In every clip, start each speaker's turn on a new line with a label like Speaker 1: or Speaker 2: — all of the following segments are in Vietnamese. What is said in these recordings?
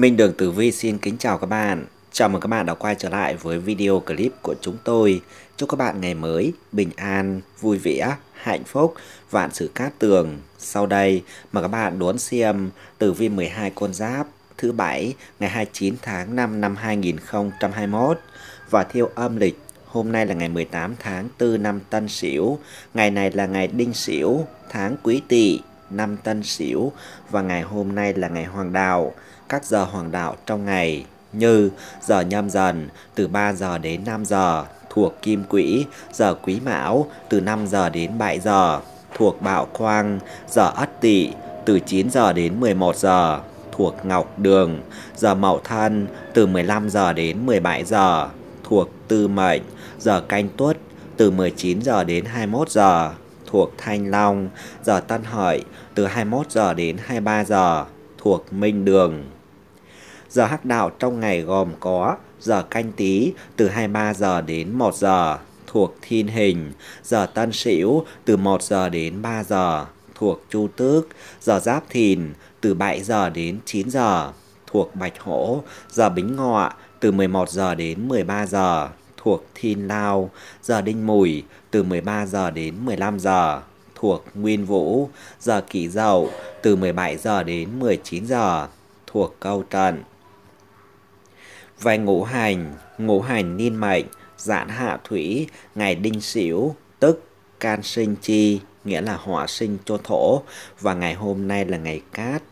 Speaker 1: Minh Đường Tử Vi xin kính chào các bạn. Chào mừng các bạn đã quay trở lại với video clip của chúng tôi. Chúc các bạn ngày mới bình an, vui vẻ, hạnh phúc, vạn sự cát tường. Sau đây mà các bạn đón xem Tử Vi 12 con giáp thứ bảy ngày 29 tháng 5 năm 2021 và theo âm lịch Hôm nay là ngày 18 tháng 4 năm Tân Sửu, ngày này là ngày Đinh Sửu, tháng Quý Tỵ, năm Tân Sửu và ngày hôm nay là ngày Hoàng Đạo các giờ hoàng đạo trong ngày như giờ nhâm dần từ 3 giờ đến 5 giờ thuộc kim quỹ, giờ quý mão từ 5 giờ đến 7 giờ thuộc bạo quang, giờ ất tỵ từ 9 giờ đến 11 giờ thuộc ngọc đường, giờ mậu thân từ 15 giờ đến 17 giờ thuộc tư mệnh, giờ canh tuất từ 19 giờ đến 21 giờ thuộc thanh long, giờ tân hợi từ 21 giờ đến 23 giờ thuộc minh đường. Giờ hắc đạo trong ngày gồm có giờ canh tí từ 23 giờ đến 1 giờ thuộc thiên hình, giờ tân sửu từ 1 giờ đến 3 giờ thuộc chu tước, giờ giáp thìn từ 7 giờ đến 9 giờ thuộc bạch hổ, giờ bính ngọ từ 11 giờ đến 13 giờ thuộc thiên lao, giờ đinh mùi từ 13 giờ đến 15 giờ thuộc nguyên vũ, giờ kỷ dậu từ 17 giờ đến 19 giờ thuộc câu trần vài ngũ hành, ngũ hành niên mệnh, dạn hạ thủy, ngày đinh sửu tức can sinh chi, nghĩa là hỏa sinh cho thổ, và ngày hôm nay là ngày cát.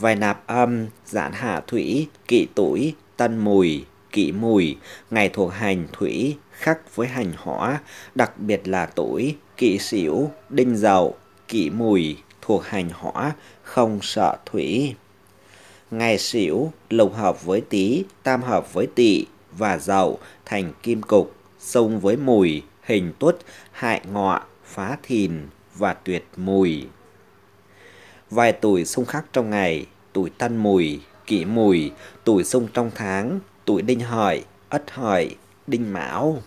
Speaker 1: Về nạp âm, dạn hạ thủy, kỵ tuổi, tân mùi, kỵ mùi, ngày thuộc hành thủy, khắc với hành hỏa, đặc biệt là tuổi, kỵ sửu, đinh dậu, kỵ mùi, thuộc hành hỏa, không sợ thủy ngày xỉu lục hợp với tý, tam hợp với tỵ và dậu thành kim cục, xung với mùi, hình tuất, hại ngọ, phá thìn và tuyệt mùi. Vài tuổi xung khắc trong ngày, tuổi tân mùi, kỷ mùi, tuổi xung trong tháng, tuổi đinh hợi, ất hợi, đinh mão.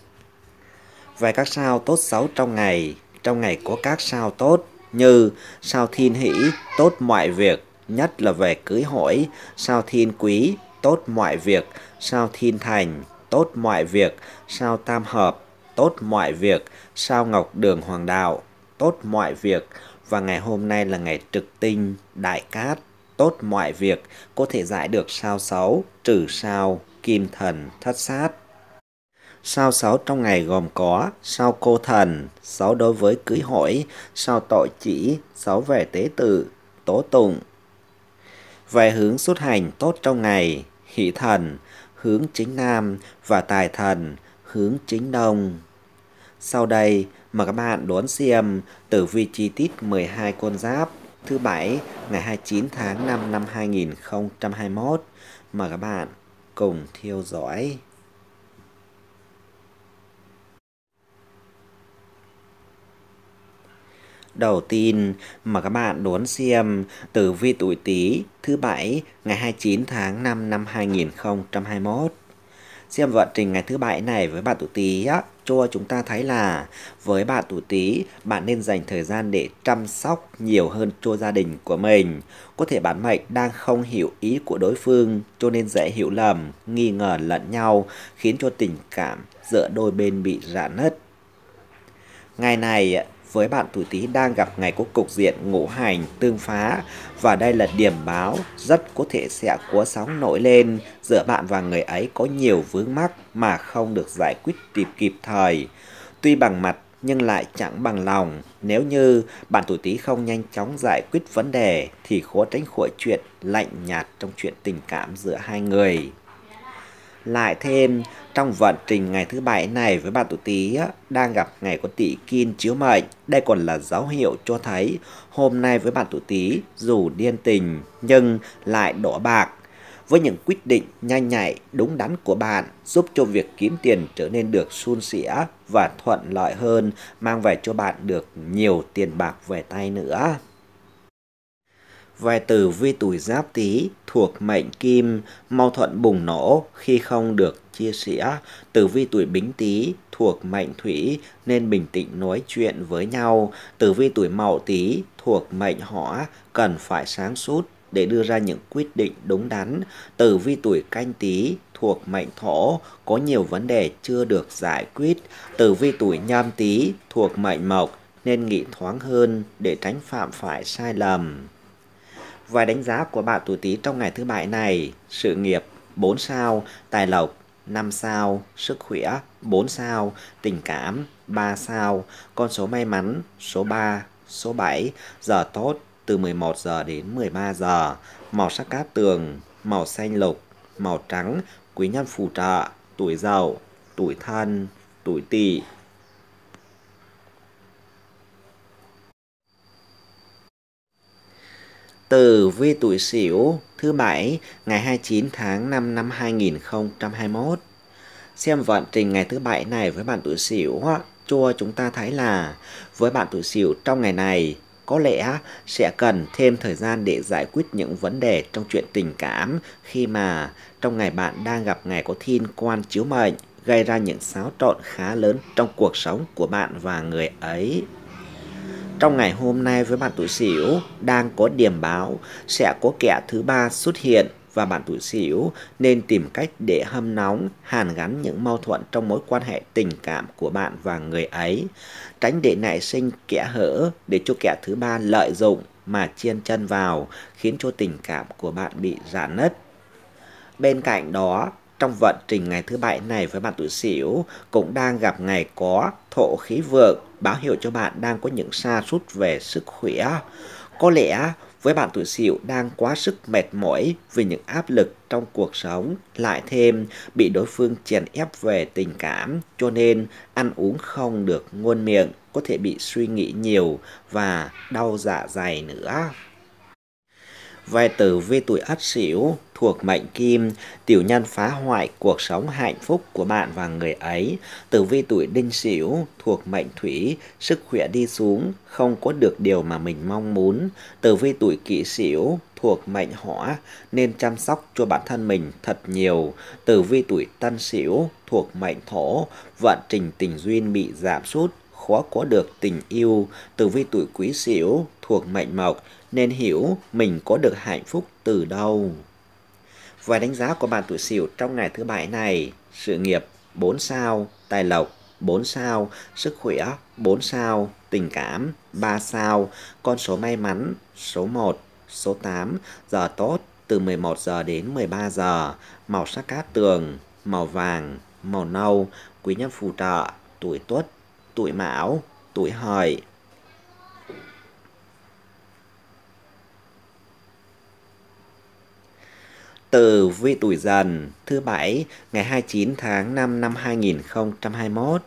Speaker 1: Vài các sao tốt xấu trong ngày, trong ngày có các sao tốt như sao thiên hỷ, tốt mọi việc, nhất là về cưới hỏi, sao thiên quý, tốt mọi việc, sao thiên thành, tốt mọi việc, sao tam hợp, tốt mọi việc, sao ngọc đường hoàng đạo, tốt mọi việc và ngày hôm nay là ngày trực tinh, đại cát, tốt mọi việc, có thể giải được sao xấu trừ sao, kim thần, thất sát. Sao 6 trong ngày gồm có sao cô thần, 6 đối với cưới hỏi, sao tội chỉ, 6 về tế tự, tố tụng, về hướng xuất hành tốt trong ngày, hỷ thần, hướng chính nam và tài thần, hướng chính đông. Sau đây, mời các bạn đón xem tử vi chi tiết 12 con giáp thứ bảy ngày 29 tháng 5 năm 2021. Mời các bạn cùng theo dõi. đầu tiên mà các bạn đón xem từ vi tuổi Tý thứ bảy ngày 29 tháng 5 năm 2021. Xem vận trình ngày thứ bảy này với bạn tuổi Tý á, cho chúng ta thấy là với bạn tuổi Tý, bạn nên dành thời gian để chăm sóc nhiều hơn cho gia đình của mình. Có thể bạn mệnh đang không hiểu ý của đối phương cho nên dễ hiểu lầm, nghi ngờ lẫn nhau, khiến cho tình cảm giữa đôi bên bị rạn nứt. Ngày này với bạn tuổi Tý đang gặp ngày có cục diện ngũ hành tương phá và đây là điểm báo rất có thể sẽ có sóng nổi lên giữa bạn và người ấy có nhiều vướng mắc mà không được giải quyết kịp kịp thời. Tuy bằng mặt nhưng lại chẳng bằng lòng. Nếu như bạn tuổi Tý không nhanh chóng giải quyết vấn đề thì khó tránh khỏi chuyện lạnh nhạt trong chuyện tình cảm giữa hai người. Lại thêm, trong vận trình ngày thứ bảy này với bạn tuổi Tý đang gặp ngày có tỷ kim chiếu mệnh. Đây còn là dấu hiệu cho thấy hôm nay với bạn tuổi Tý dù điên tình nhưng lại đỏ bạc. Với những quyết định nhanh nhạy, đúng đắn của bạn giúp cho việc kiếm tiền trở nên được suôn sẻ và thuận lợi hơn, mang về cho bạn được nhiều tiền bạc về tay nữa. Vài từ vi tuổi giáp tý thuộc mệnh kim, mau thuận bùng nổ khi không được chia sẻ, tử vi tuổi bính tý thuộc mệnh thủy nên bình tĩnh nói chuyện với nhau, tử vi tuổi mậu tý thuộc mệnh hỏa cần phải sáng suốt để đưa ra những quyết định đúng đắn. Tử vi tuổi canh tý thuộc mệnh thổ có nhiều vấn đề chưa được giải quyết. Tử vi tuổi nhâm tý thuộc mệnh mộc nên nghĩ thoáng hơn để tránh phạm phải sai lầm. Vài đánh giá của bạn tuổi Tý trong ngày thứ bảy này, sự nghiệp 4 sao, tài lộc 5 sao, sức khỏe 4 sao, tình cảm 3 sao, con số may mắn số 3, số 7, giờ tốt từ 11 giờ đến 13 giờ, màu sắc cát tường, màu xanh lục, màu trắng, quý nhân phù trợ, tuổi giàu, tuổi thân, tuổi tỵ Từ vi tuổi Sửu thứ bảy ngày 29 tháng 5 năm 2021. Xem vận trình ngày thứ bảy này với bạn tuổi Sửu cho chúng ta thấy là với bạn tuổi Sửu trong ngày này có lẽ sẽ cần thêm thời gian để giải quyết những vấn đề trong chuyện tình cảm khi mà trong ngày bạn đang gặp ngày có thiên quan chiếu mệnh gây ra những xáo trộn khá lớn trong cuộc sống của bạn và người ấy. Trong ngày hôm nay với bạn tuổi Sửu đang có điểm báo sẽ có kẻ thứ ba xuất hiện và bạn tuổi Sửu nên tìm cách để hâm nóng, hàn gắn những mâu thuẫn trong mối quan hệ tình cảm của bạn và người ấy, tránh để nảy sinh kẻ hở để cho kẻ thứ ba lợi dụng mà chiên chân vào khiến cho tình cảm của bạn bị rạn nứt. Bên cạnh đó, trong vận trình ngày thứ bảy này với bạn tuổi Sửu cũng đang gặp ngày có thổ khí vượng, báo hiệu cho bạn đang có những sa sút về sức khỏe. Có lẽ với bạn tuổi Sửu đang quá sức mệt mỏi vì những áp lực trong cuộc sống, lại thêm bị đối phương chèn ép về tình cảm, cho nên ăn uống không được ngon miệng, có thể bị suy nghĩ nhiều và đau dạ dày nữa. Vai tử vi tuổi ất sửu thuộc mệnh kim, tiểu nhân phá hoại cuộc sống hạnh phúc của bạn và người ấy. Tử vi tuổi đinh sửu thuộc mệnh thủy, sức khỏe đi xuống, không có được điều mà mình mong muốn. Tử vi tuổi kỷ sửu thuộc mệnh hỏa nên chăm sóc cho bản thân mình thật nhiều. Tử vi tuổi tân sửu thuộc mệnh thổ, vận trình tình duyên bị giảm sút, khó có được tình yêu từ vi tuổi quý sửu thuộc mệnh mộc nên hiểu mình có được hạnh phúc từ đâu. Và đánh giá của bạn tuổi sửu trong ngày thứ bảy này, sự nghiệp 4 sao, tài lộc 4 sao, sức khỏe 4 sao, tình cảm 3 sao, con số may mắn số 1, số 8, giờ tốt từ 11 giờ đến 13 giờ, màu sắc cát tường, màu vàng, màu nâu, quý nhân phù trợ, tuổi tuất tuổi mão, tuổi hợi. Từ vi tuổi dần thứ bảy ngày 29 tháng 5 năm 2021.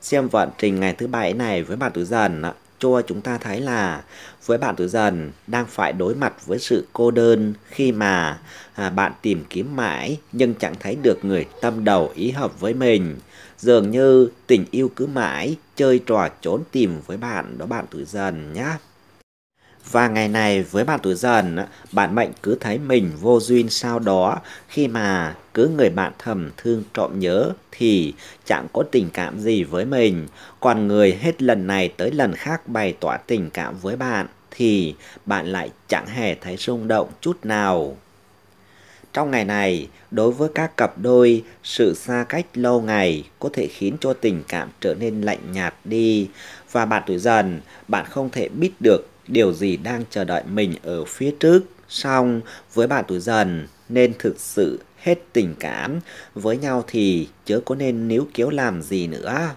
Speaker 1: Xem vận trình ngày thứ bảy này với bạn tuổi dần cho chúng ta thấy là với bạn tuổi dần đang phải đối mặt với sự cô đơn khi mà à, bạn tìm kiếm mãi nhưng chẳng thấy được người tâm đầu ý hợp với mình. Dường như tình yêu cứ mãi, chơi trò trốn tìm với bạn đó bạn tuổi dần nhé. Và ngày này với bạn tuổi dần, bạn mệnh cứ thấy mình vô duyên sau đó khi mà cứ người bạn thầm thương trộm nhớ thì chẳng có tình cảm gì với mình. Còn người hết lần này tới lần khác bày tỏ tình cảm với bạn thì bạn lại chẳng hề thấy rung động chút nào. Trong ngày này, đối với các cặp đôi, sự xa cách lâu ngày có thể khiến cho tình cảm trở nên lạnh nhạt đi và bạn tuổi dần, bạn không thể biết được điều gì đang chờ đợi mình ở phía trước. Song, với bạn tuổi dần nên thực sự hết tình cảm, với nhau thì chớ có nên níu kéo làm gì nữa.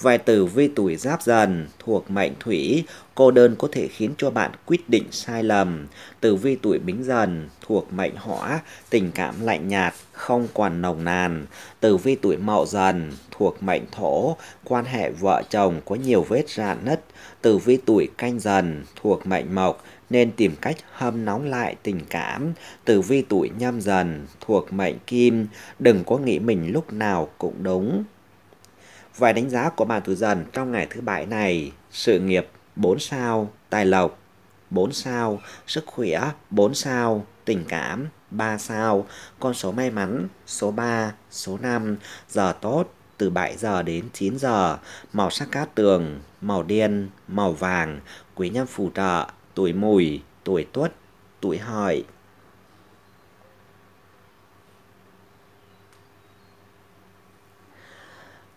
Speaker 1: Vài tử vi tuổi giáp dần thuộc mệnh thủy, cô đơn có thể khiến cho bạn quyết định sai lầm. Tử vi tuổi bính dần thuộc mệnh hỏa, tình cảm lạnh nhạt, không còn nồng nàn. Tử vi tuổi mậu dần thuộc mệnh thổ, quan hệ vợ chồng có nhiều vết rạn nứt. Tử vi tuổi canh dần thuộc mệnh mộc, nên tìm cách hâm nóng lại tình cảm. Tử vi tuổi nhâm dần thuộc mệnh kim, đừng có nghĩ mình lúc nào cũng đúng. Vài đánh giá của bản tử dần trong ngày thứ bảy này, sự nghiệp 4 sao, tài lộc 4 sao, sức khỏe 4 sao, tình cảm 3 sao, con số may mắn số 3, số 5, giờ tốt từ 7 giờ đến 9 giờ, màu sắc cát tường, màu đen, màu vàng, quý nhân phù trợ, tuổi mùi, tuổi tuất, tuổi hợi.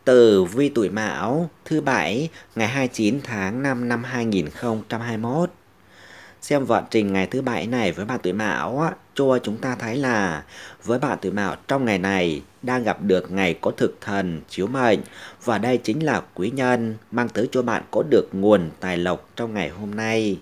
Speaker 1: Tử vi tuổi Mão thứ bảy ngày 29 tháng 5 năm 2021. Xem vận trình ngày thứ bảy này với bạn tuổi Mão cho chúng ta thấy là với bạn tuổi Mão trong ngày này đang gặp được ngày có thực thần chiếu mệnh và đây chính là quý nhân mang tới cho bạn có được nguồn tài lộc trong ngày hôm nay.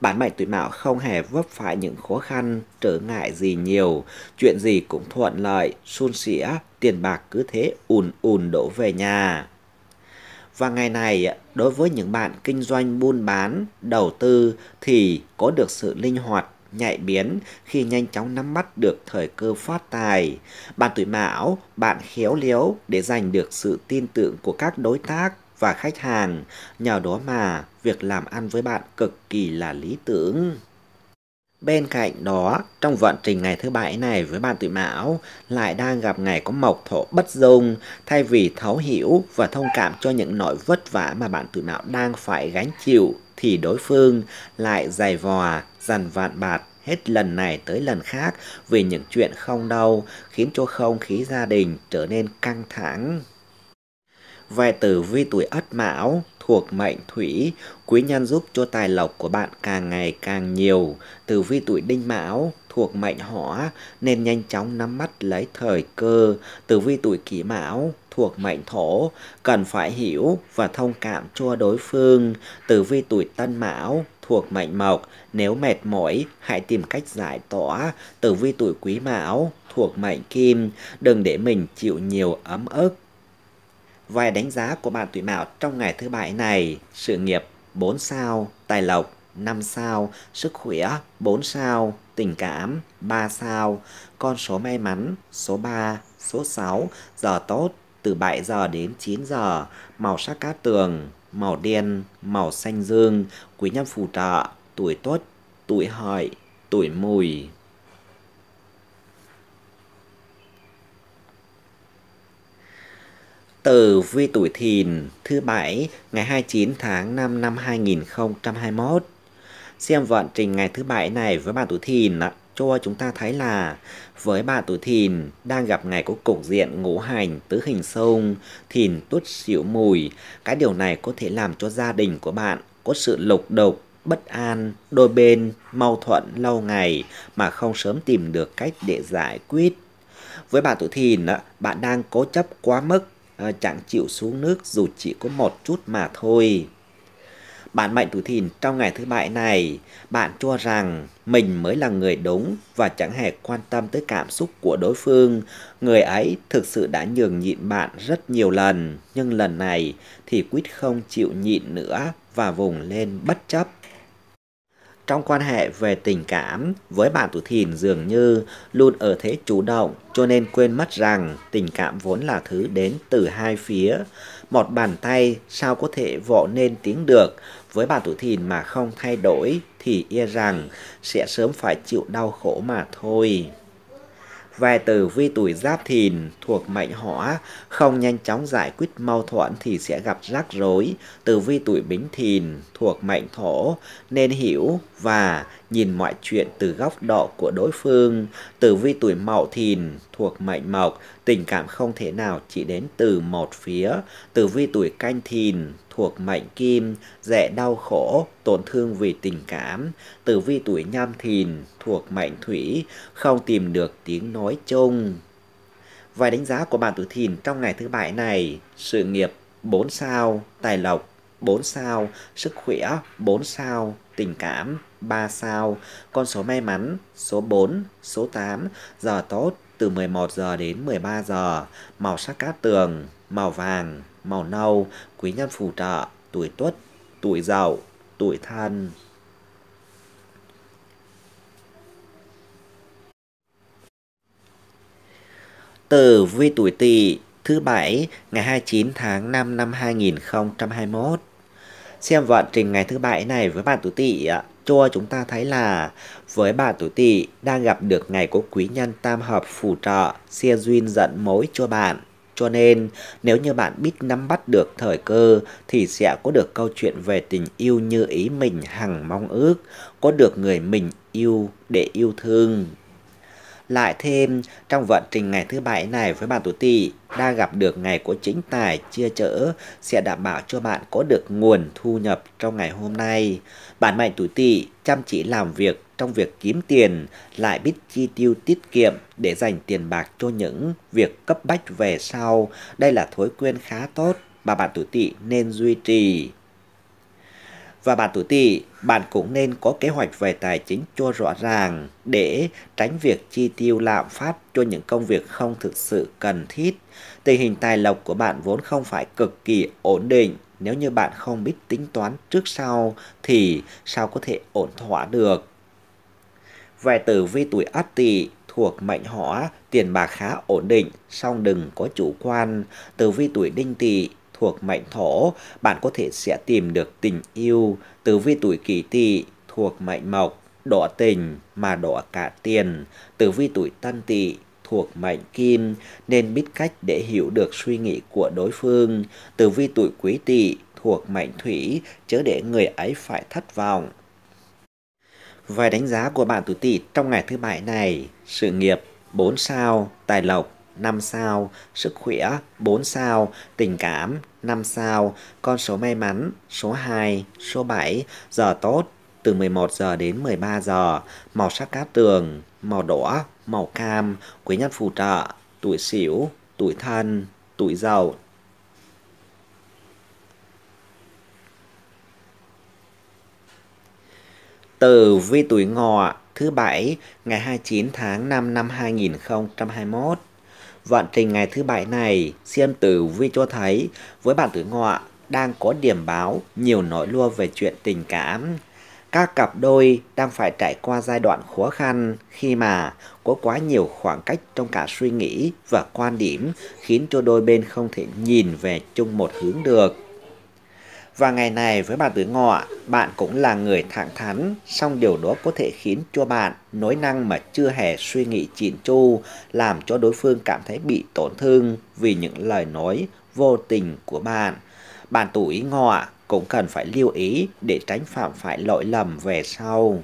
Speaker 1: Bản mệnh tuổi mão không hề vấp phải những khó khăn, trở ngại gì nhiều, chuyện gì cũng thuận lợi, suôn sẻ, tiền bạc cứ thế ùn ùn đổ về nhà. Và ngày này, đối với những bạn kinh doanh buôn bán, đầu tư thì có được sự linh hoạt, nhạy biến khi nhanh chóng nắm bắt được thời cơ phát tài. Bạn tuổi mão, bạn khéo léo để giành được sự tin tưởng của các đối tác, và khách hàng. Nhờ đó mà việc làm ăn với bạn cực kỳ là lý tưởng. Bên cạnh đó, trong vận trình ngày thứ bảy này với bạn tuổi mão lại đang gặp ngày có mộc thổ bất dung thay vì thấu hiểu và thông cảm cho những nỗi vất vả mà bạn tuổi mão đang phải gánh chịu thì đối phương lại dày vò, dằn vạn bạt hết lần này tới lần khác vì những chuyện không đâu khiến cho không khí gia đình trở nên căng thẳng. Về tử vi tuổi ất mão thuộc mệnh thủy, quý nhân giúp cho tài lộc của bạn càng ngày càng nhiều. Tử vi tuổi đinh mão thuộc mệnh hỏa nên nhanh chóng nắm bắt lấy thời cơ. Tử vi tuổi kỷ mão thuộc mệnh thổ cần phải hiểu và thông cảm cho đối phương. Tử vi tuổi tân mão thuộc mệnh mộc nếu mệt mỏi hãy tìm cách giải tỏa. Tử vi tuổi quý mão thuộc mệnh kim đừng để mình chịu nhiều ấm ức Vài đánh giá của bạn tuổi mão trong ngày thứ bảy này, sự nghiệp 4 sao, tài lộc 5 sao, sức khỏe 4 sao, tình cảm 3 sao, con số may mắn số 3, số 6, giờ tốt từ 7 giờ đến 9 giờ, màu sắc cát tường, màu đen, màu xanh dương, quý nhân phù trợ, tuổi tuất, tuổi hợi, tuổi mùi. Từ Vi Tuổi Thìn thứ Bảy ngày 29 tháng 5 năm 2021. Xem vận trình ngày thứ Bảy này với bạn Tuổi Thìn cho chúng ta thấy là với bạn Tuổi Thìn đang gặp ngày có cục diện ngũ hành tứ hình sông, Thìn tuất xỉu mùi. Cái điều này có thể làm cho gia đình của bạn có sự lục đục bất an, đôi bên mâu thuẫn lâu ngày mà không sớm tìm được cách để giải quyết. Với bạn tuổi thìn, bạn đang cố chấp quá mức Ờ, chẳng chịu xuống nước dù chỉ có một chút mà thôi. Bạn mệnh tuổi thìn trong ngày thứ bảy này, bạn cho rằng mình mới là người đúng và chẳng hề quan tâm tới cảm xúc của đối phương. Người ấy thực sự đã nhường nhịn bạn rất nhiều lần, nhưng lần này thì quyết không chịu nhịn nữa và vùng lên bất chấp trong quan hệ về tình cảm, với bạn tuổi thìn dường như luôn ở thế chủ động, cho nên quên mất rằng tình cảm vốn là thứ đến từ hai phía. Một bàn tay sao có thể vỗ nên tiếng được, với bạn tuổi thìn mà không thay đổi thì e rằng sẽ sớm phải chịu đau khổ mà thôi về từ vi tuổi giáp thìn thuộc mệnh hỏa, không nhanh chóng giải quyết mâu thuẫn thì sẽ gặp rắc rối. từ vi tuổi bính thìn thuộc mệnh thổ, nên hiểu và nhìn mọi chuyện từ góc độ của đối phương. từ vi tuổi mậu thìn thuộc mệnh mộc, tình cảm không thể nào chỉ đến từ một phía. từ vi tuổi canh thìn thuộc mệnh kim, dễ đau khổ, tổn thương vì tình cảm. Tử vi tuổi nhâm thìn thuộc mệnh thủy, không tìm được tiếng nói chung. Vài đánh giá của bạn tuổi thìn trong ngày thứ bảy này, sự nghiệp 4 sao, tài lộc 4 sao, sức khỏe 4 sao, tình cảm 3 sao, con số may mắn số 4, số 8, giờ tốt từ 11 giờ đến 13 giờ, màu sắc cát tường màu vàng, màu nâu, quý nhân phù trợ, tuổi tuất, tuổi dậu, tuổi thân. Tử vi tuổi tỵ thứ bảy ngày 29 tháng 5 năm 2021. Xem vận trình ngày thứ bảy này với bạn tuổi tỵ cho chúng ta thấy là với bạn tuổi tỵ đang gặp được ngày có quý nhân tam hợp phù trợ, xe duyên dẫn mối cho bạn. Cho nên, nếu như bạn biết nắm bắt được thời cơ thì sẽ có được câu chuyện về tình yêu như ý mình hằng mong ước, có được người mình yêu để yêu thương. Lại thêm, trong vận trình ngày thứ bảy này với bạn tuổi tỵ đã gặp được ngày của chính tài chia chở sẽ đảm bảo cho bạn có được nguồn thu nhập trong ngày hôm nay. Bạn mệnh tuổi tỵ chăm chỉ làm việc trong việc kiếm tiền, lại biết chi tiêu tiết kiệm để dành tiền bạc cho những việc cấp bách về sau. Đây là thói quen khá tốt mà bạn tuổi tỵ nên duy trì. Và bạn tuổi tỵ, bạn cũng nên có kế hoạch về tài chính cho rõ ràng để tránh việc chi tiêu lạm phát cho những công việc không thực sự cần thiết. Tình hình tài lộc của bạn vốn không phải cực kỳ ổn định. Nếu như bạn không biết tính toán trước sau thì sao có thể ổn thỏa được. Về tử vi tuổi Ất Tỵ thuộc mệnh Hỏa, tiền bạc khá ổn định, song đừng có chủ quan. Tử vi tuổi Đinh Tỵ thuộc mệnh thổ, bạn có thể sẽ tìm được tình yêu từ vi tuổi kỷ tỵ thuộc mệnh mộc, đỏ tình mà đỏ cả tiền, từ vi tuổi tân tỵ thuộc mệnh kim nên biết cách để hiểu được suy nghĩ của đối phương, từ vi tuổi quý tỵ thuộc mệnh thủy chớ để người ấy phải thất vọng. Vài đánh giá của bạn tuổi tỵ trong ngày thứ bảy này, sự nghiệp 4 sao, tài lộc 5 sao, sức khỏe 4 sao, tình cảm 5 sao, con số may mắn số 2, số 7, giờ tốt từ 11 giờ đến 13 giờ, màu sắc cát tường, màu đỏ, màu cam, quý nhân phù trợ, tuổi xỉu, tuổi thân, tuổi giàu. Từ vi tuổi ngọ thứ bảy ngày 29 tháng 5 năm 2021 vận trình ngày thứ bảy này, xem tử vi cho thấy với bạn tử ngọ đang có điểm báo nhiều nỗi lo về chuyện tình cảm. Các cặp đôi đang phải trải qua giai đoạn khó khăn khi mà có quá nhiều khoảng cách trong cả suy nghĩ và quan điểm khiến cho đôi bên không thể nhìn về chung một hướng được và ngày này với bà Tứ Ngọ, bạn cũng là người thẳng thắn, song điều đó có thể khiến cho bạn nói năng mà chưa hề suy nghĩ chỉn chu, làm cho đối phương cảm thấy bị tổn thương vì những lời nói vô tình của bạn. Bạn tuổi Ngọ cũng cần phải lưu ý để tránh phạm phải lỗi lầm về sau.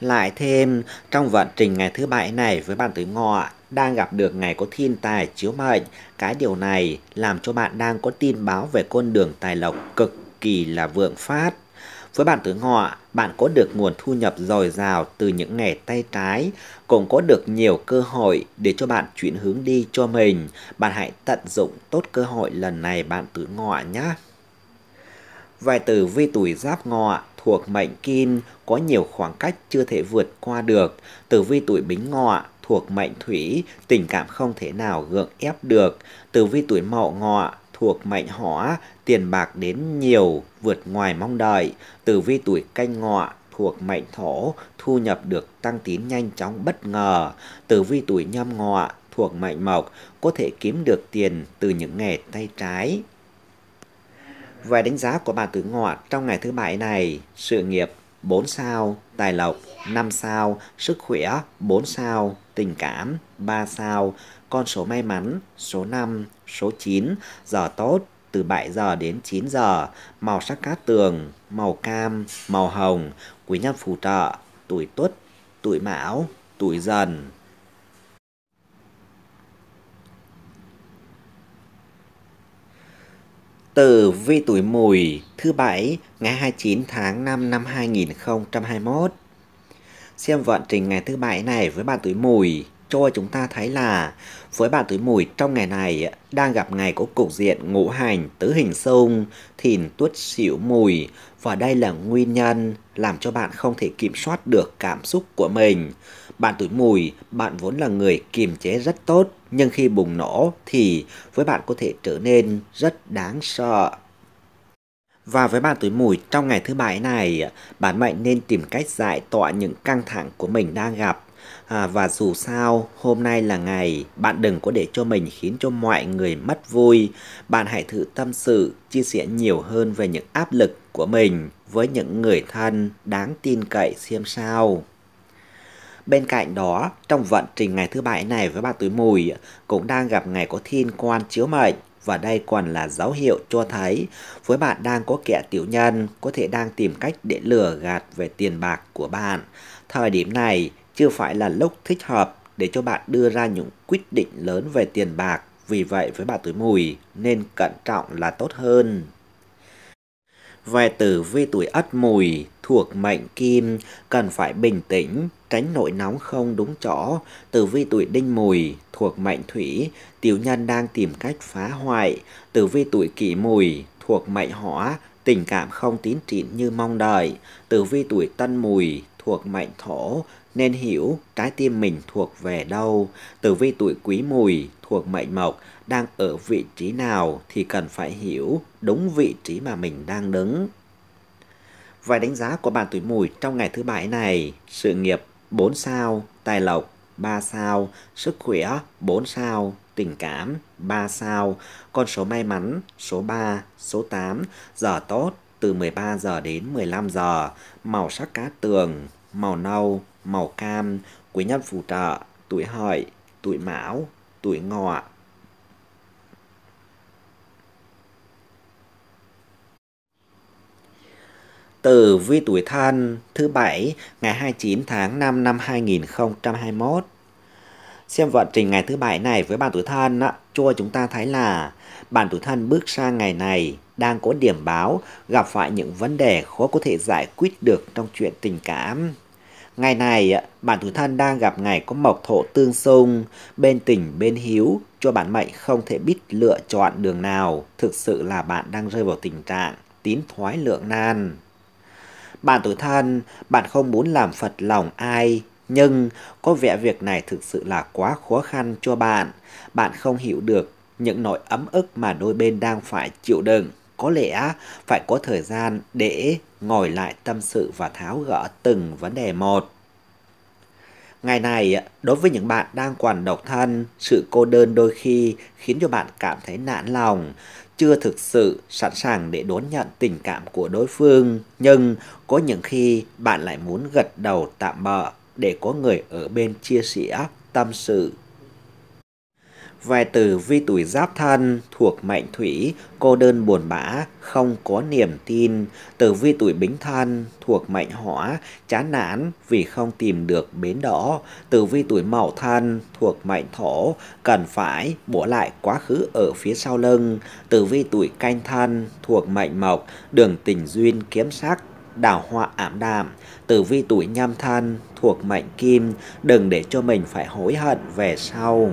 Speaker 1: Lại thêm, trong vận trình ngày thứ bảy này với bạn tuổi Ngọ, đang gặp được ngày có thiên tài chiếu mệnh. Cái điều này làm cho bạn đang có tin báo về con đường tài lộc cực kỳ là vượng phát. Với bạn tướng ngọ, bạn có được nguồn thu nhập dồi dào từ những nghề tay trái, cũng có được nhiều cơ hội để cho bạn chuyển hướng đi cho mình. Bạn hãy tận dụng tốt cơ hội lần này bạn tướng ngọ nhé. Vài từ vi tuổi giáp ngọ thuộc mệnh kim có nhiều khoảng cách chưa thể vượt qua được. Tử vi tuổi bính ngọ thuộc mệnh thủy, tình cảm không thể nào gượng ép được. Tử vi tuổi mậu ngọ thuộc mệnh hỏa, tiền bạc đến nhiều, vượt ngoài mong đợi. Tử vi tuổi canh ngọ thuộc mệnh thổ, thu nhập được tăng tín nhanh chóng bất ngờ. Tử vi tuổi nhâm ngọ thuộc mệnh mộc, có thể kiếm được tiền từ những nghề tay trái. Về đánh giá của bà tử ngọ trong ngày thứ bảy này, sự nghiệp 4 sao, tài lộc 5 sao, sức khỏe 4 sao, tình cảm, 3 sao, con số may mắn, số 5, số 9, giờ tốt, từ 7 giờ đến 9 giờ, màu sắc cát tường, màu cam, màu hồng, quý nhân phù trợ, tuổi tuất, tuổi mão, tuổi dần. từ vi tuổi mùi thứ bảy ngày 29 tháng 5 năm 2021 xem vận trình ngày thứ bảy này với bạn tuổi mùi cho chúng ta thấy là với bạn tuổi mùi trong ngày này đang gặp ngày có cục diện ngũ hành tứ hình xung thìn tuất xỉu mùi và đây là nguyên nhân làm cho bạn không thể kiểm soát được cảm xúc của mình. Bạn tuổi mùi, bạn vốn là người kiềm chế rất tốt, nhưng khi bùng nổ thì với bạn có thể trở nên rất đáng sợ. Và với bạn tuổi mùi trong ngày thứ bảy này, bạn mệnh nên tìm cách giải tỏa những căng thẳng của mình đang gặp. À, và dù sao, hôm nay là ngày, bạn đừng có để cho mình khiến cho mọi người mất vui. Bạn hãy thử tâm sự, chia sẻ nhiều hơn về những áp lực của mình với những người thân đáng tin cậy xem sao. Bên cạnh đó, trong vận trình ngày thứ bảy này với bạn tuổi mùi cũng đang gặp ngày có thiên quan chiếu mệnh và đây còn là dấu hiệu cho thấy với bạn đang có kẻ tiểu nhân có thể đang tìm cách để lừa gạt về tiền bạc của bạn. Thời điểm này chưa phải là lúc thích hợp để cho bạn đưa ra những quyết định lớn về tiền bạc. Vì vậy với bạn tuổi mùi nên cẩn trọng là tốt hơn. Về tử vi tuổi ất mùi thuộc mệnh kim cần phải bình tĩnh, tránh nội nóng không đúng chỗ. Tử vi tuổi đinh mùi thuộc mệnh thủy, tiểu nhân đang tìm cách phá hoại. Tử vi tuổi kỷ mùi thuộc mệnh hỏa, tình cảm không tín trịn như mong đợi. Tử vi tuổi tân mùi thuộc mệnh thổ, nên hiểu trái tim mình thuộc về đâu. Tử vi tuổi quý mùi thuộc mệnh mộc, đang ở vị trí nào thì cần phải hiểu đúng vị trí mà mình đang đứng. Vài đánh giá của bạn tuổi mùi trong ngày thứ bảy này, sự nghiệp 4 sao, tài lộc 3 sao, sức khỏe 4 sao, tình cảm 3 sao, con số may mắn số 3, số 8, giờ tốt từ 13 giờ đến 15 giờ, màu sắc cá tường, màu nâu, màu cam, quý nhân phù trợ, tuổi hợi, tuổi mão, tuổi ngọ, từ vi tuổi thân thứ bảy ngày 29 tháng 5 năm 2021. Xem vận trình ngày thứ bảy này với bạn tuổi thân cho chúng ta thấy là bạn tuổi thân bước sang ngày này đang có điểm báo gặp phải những vấn đề khó có thể giải quyết được trong chuyện tình cảm. Ngày này, bạn tuổi thân đang gặp ngày có mộc thổ tương xung, bên tình bên hiếu, cho bạn mệnh không thể biết lựa chọn đường nào, thực sự là bạn đang rơi vào tình trạng tín thoái lượng nan. Bạn tủi thân, bạn không muốn làm phật lòng ai, nhưng có vẻ việc này thực sự là quá khó khăn cho bạn. Bạn không hiểu được những nỗi ấm ức mà đôi bên đang phải chịu đựng. Có lẽ phải có thời gian để ngồi lại tâm sự và tháo gỡ từng vấn đề một. Ngày này, đối với những bạn đang còn độc thân, sự cô đơn đôi khi khiến cho bạn cảm thấy nản lòng, chưa thực sự sẵn sàng để đón nhận tình cảm của đối phương. Nhưng có những khi bạn lại muốn gật đầu tạm bợ để có người ở bên chia sẻ, tâm sự Vài từ vi tuổi giáp thân thuộc mệnh thủy, cô đơn buồn bã, không có niềm tin. Từ vi tuổi bính thân thuộc mệnh hỏa, chán nản vì không tìm được bến đỏ. Từ vi tuổi mậu thân thuộc mệnh thổ, cần phải bỏ lại quá khứ ở phía sau lưng. Từ vi tuổi canh thân thuộc mệnh mộc, đường tình duyên kiếm sắc, đào hoa ảm đạm, từ vi tuổi nhâm thân thuộc mệnh kim, đừng để cho mình phải hối hận về sau.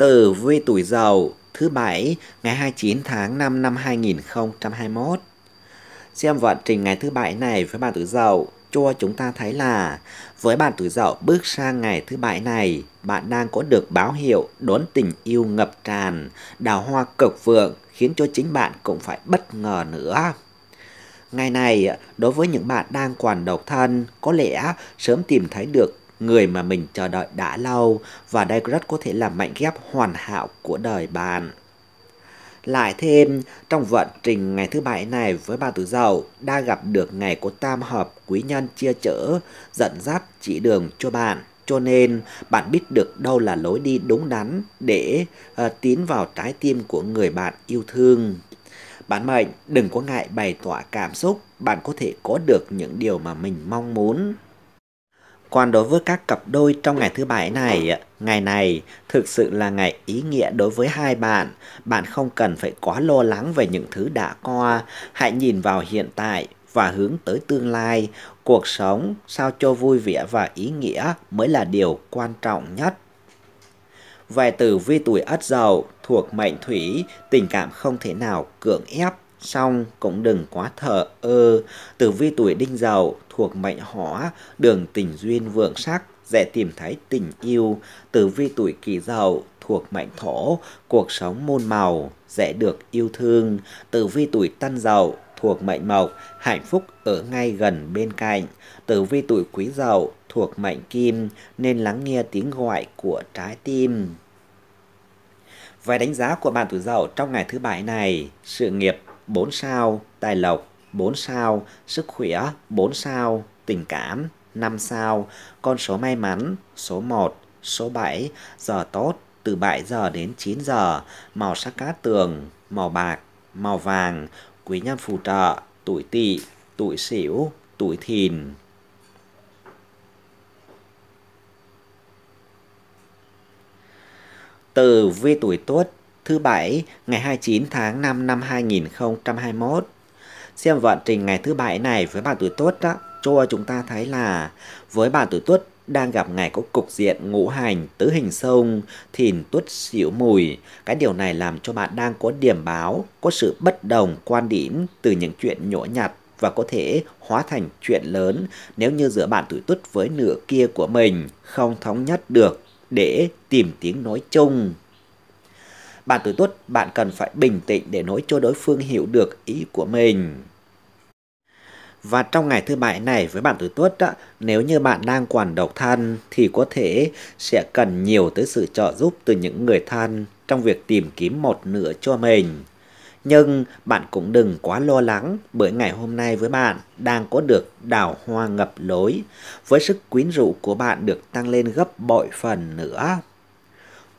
Speaker 1: tử vi tuổi dậu thứ bảy ngày 29 tháng 5 năm 2021. Xem vận trình ngày thứ bảy này với bạn tuổi dậu cho chúng ta thấy là với bạn tuổi dậu bước sang ngày thứ bảy này, bạn đang có được báo hiệu đón tình yêu ngập tràn, đào hoa cực vượng khiến cho chính bạn cũng phải bất ngờ nữa. Ngày này, đối với những bạn đang còn độc thân, có lẽ sớm tìm thấy được người mà mình chờ đợi đã lâu và đây rất có thể là mảnh ghép hoàn hảo của đời bạn. Lại thêm, trong vận trình ngày thứ bảy này với bà tử giàu đã gặp được ngày của tam hợp quý nhân chia chở, dẫn dắt chỉ đường cho bạn. Cho nên, bạn biết được đâu là lối đi đúng đắn để uh, tiến vào trái tim của người bạn yêu thương. Bạn mệnh, đừng có ngại bày tỏ cảm xúc, bạn có thể có được những điều mà mình mong muốn. Còn đối với các cặp đôi trong ngày thứ bảy này, ngày này thực sự là ngày ý nghĩa đối với hai bạn. Bạn không cần phải quá lo lắng về những thứ đã qua, hãy nhìn vào hiện tại và hướng tới tương lai. Cuộc sống sao cho vui vẻ và ý nghĩa mới là điều quan trọng nhất. Về từ vi tuổi ất dậu thuộc mệnh thủy, tình cảm không thể nào cưỡng ép, song cũng đừng quá thờ ơ. Từ vi tuổi đinh dậu thuộc mệnh hỏa, đường tình duyên vượng sắc, dễ tìm thấy tình yêu, tử vi tuổi kỷ dậu thuộc mệnh thổ, cuộc sống môn màu, dễ được yêu thương, tử vi tuổi tân dậu thuộc mệnh mộc, hạnh phúc ở ngay gần bên cạnh, tử vi tuổi quý dậu thuộc mệnh kim nên lắng nghe tiếng gọi của trái tim. Về đánh giá của bạn tuổi dậu trong ngày thứ bảy này, sự nghiệp 4 sao, tài lộc 4 sao, sức khỏe 4 sao, tình cảm 5 sao, con số may mắn số 1, số 7, giờ tốt từ 7 giờ đến 9 giờ, màu sắc cát tường, màu bạc, màu vàng, quý nhân phù trợ, tuổi tỵ, tuổi sửu, tuổi thìn. Từ vi tuổi tuất thứ bảy ngày 29 tháng 5 năm 2021 xem vận trình ngày thứ bảy này với bạn tuổi tuất đó cho chúng ta thấy là với bạn tuổi tuất đang gặp ngày có cục diện ngũ hành tứ hình sông thìn tuất xỉu mùi cái điều này làm cho bạn đang có điểm báo có sự bất đồng quan điểm từ những chuyện nhỏ nhặt và có thể hóa thành chuyện lớn nếu như giữa bạn tuổi tuất với nửa kia của mình không thống nhất được để tìm tiếng nói chung bạn tuổi tuất, bạn cần phải bình tĩnh để nói cho đối phương hiểu được ý của mình. Và trong ngày thứ bảy này với bạn tuổi tuất đó, nếu như bạn đang còn độc thân thì có thể sẽ cần nhiều tới sự trợ giúp từ những người thân trong việc tìm kiếm một nửa cho mình. Nhưng bạn cũng đừng quá lo lắng bởi ngày hôm nay với bạn đang có được đào hoa ngập lối với sức quyến rũ của bạn được tăng lên gấp bội phần nữa.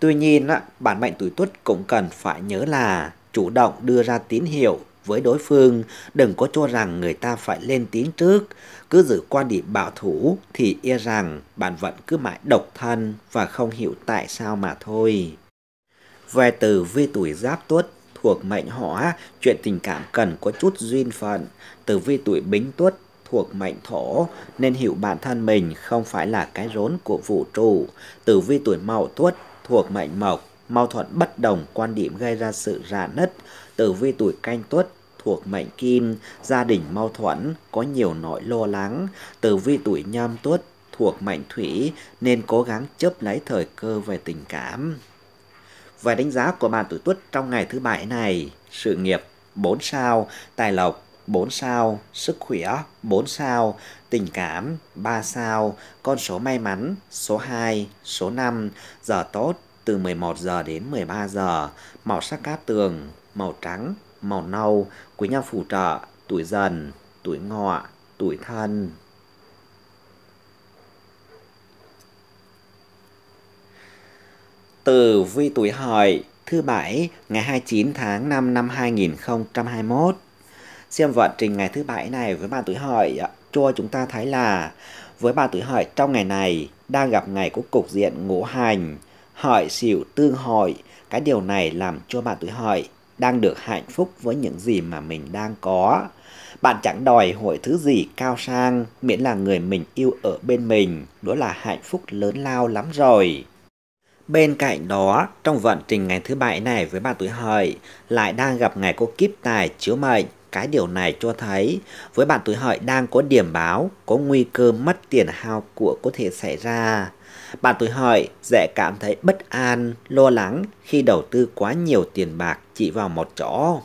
Speaker 1: Tuy nhiên, bản mệnh tuổi tuất cũng cần phải nhớ là chủ động đưa ra tín hiệu với đối phương, đừng có cho rằng người ta phải lên tiếng trước, cứ giữ quan điểm bảo thủ thì e rằng bạn vẫn cứ mãi độc thân và không hiểu tại sao mà thôi. Về từ vi tuổi giáp tuất thuộc mệnh hỏa, chuyện tình cảm cần có chút duyên phận, từ vi tuổi bính tuất thuộc mệnh thổ nên hiểu bản thân mình không phải là cái rốn của vũ trụ. từ vi tuổi mậu tuất thuộc mệnh mộc, mâu thuẫn bất đồng quan điểm gây ra sự rạn nứt, tử vi tuổi canh tuất thuộc mệnh kim, gia đình mâu thuẫn, có nhiều nỗi lo lắng, tử vi tuổi nhâm tuất thuộc mệnh thủy nên cố gắng chấp lấy thời cơ về tình cảm. Và đánh giá của bạn tuổi tuất trong ngày thứ bảy này, sự nghiệp 4 sao, tài lộc 4 sao sức khỏe, 4 sao tình cảm, 3 sao con số may mắn, số 2, số 5, giờ tốt từ 11 giờ đến 13 giờ, màu sắc cát tường, màu trắng, màu nâu, quý nhân phù trợ, tuổi dần, tuổi ngọ, tuổi thân. Từ vi tuổi hợi thứ bảy ngày 29 tháng 5 năm 2021 xem vận trình ngày thứ bảy này với bạn tuổi hợi cho chúng ta thấy là với bạn tuổi hợi trong ngày này đang gặp ngày của cục diện ngũ hành hợi xỉu tương hội cái điều này làm cho bạn tuổi hợi đang được hạnh phúc với những gì mà mình đang có bạn chẳng đòi hỏi thứ gì cao sang miễn là người mình yêu ở bên mình đó là hạnh phúc lớn lao lắm rồi Bên cạnh đó, trong vận trình ngày thứ bảy này với bạn tuổi hợi lại đang gặp ngày cô kiếp tài chiếu mệnh cái điều này cho thấy với bạn tuổi hợi đang có điểm báo có nguy cơ mất tiền hao của có thể xảy ra. Bạn tuổi hợi dễ cảm thấy bất an, lo lắng khi đầu tư quá nhiều tiền bạc chỉ vào một chỗ.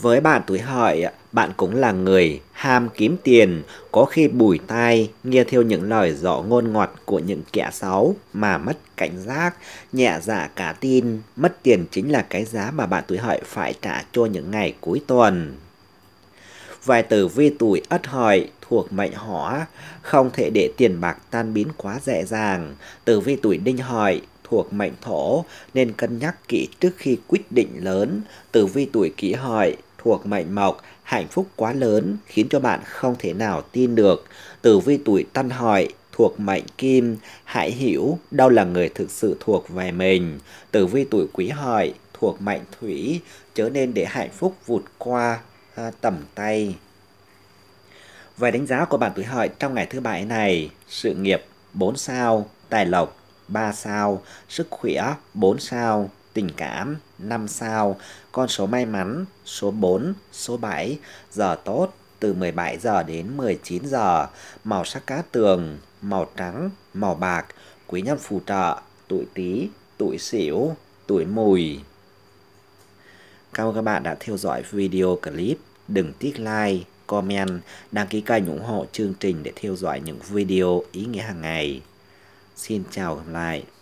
Speaker 1: Với bạn tuổi hợi, bạn cũng là người ham kiếm tiền, có khi bùi tai, nghe theo những lời rõ ngôn ngọt của những kẻ xấu mà mất cảnh giác, nhẹ dạ cả tin, mất tiền chính là cái giá mà bạn tuổi hợi phải trả cho những ngày cuối tuần. Vài tử vi tuổi ất hợi thuộc mệnh hỏa, không thể để tiền bạc tan biến quá dễ dàng. Tử vi tuổi đinh hợi thuộc mệnh thổ nên cân nhắc kỹ trước khi quyết định lớn. Tử vi tuổi kỷ hợi thuộc mệnh mộc hạnh phúc quá lớn khiến cho bạn không thể nào tin được. Tử vi tuổi Tân Hợi thuộc mệnh Kim, hãy hiểu đâu là người thực sự thuộc về mình. Tử vi tuổi Quý Hợi thuộc mệnh Thủy, chớ nên để hạnh phúc vụt qua à, tầm tay. Về đánh giá của bạn tuổi Hợi trong ngày thứ bảy này, sự nghiệp 4 sao, tài lộc 3 sao, sức khỏe 4 sao, tình cảm, 5 sao, con số may mắn, số 4, số 7, giờ tốt từ 17 giờ đến 19 giờ, màu sắc cá tường, màu trắng, màu bạc, quý nhân phù trợ, tuổi Tý, tuổi Sửu, tuổi Mùi. Cảm ơn các bạn đã theo dõi video clip. Đừng tiếc like, comment, đăng ký kênh ủng hộ chương trình để theo dõi những video ý nghĩa hàng ngày. Xin chào và gặp lại.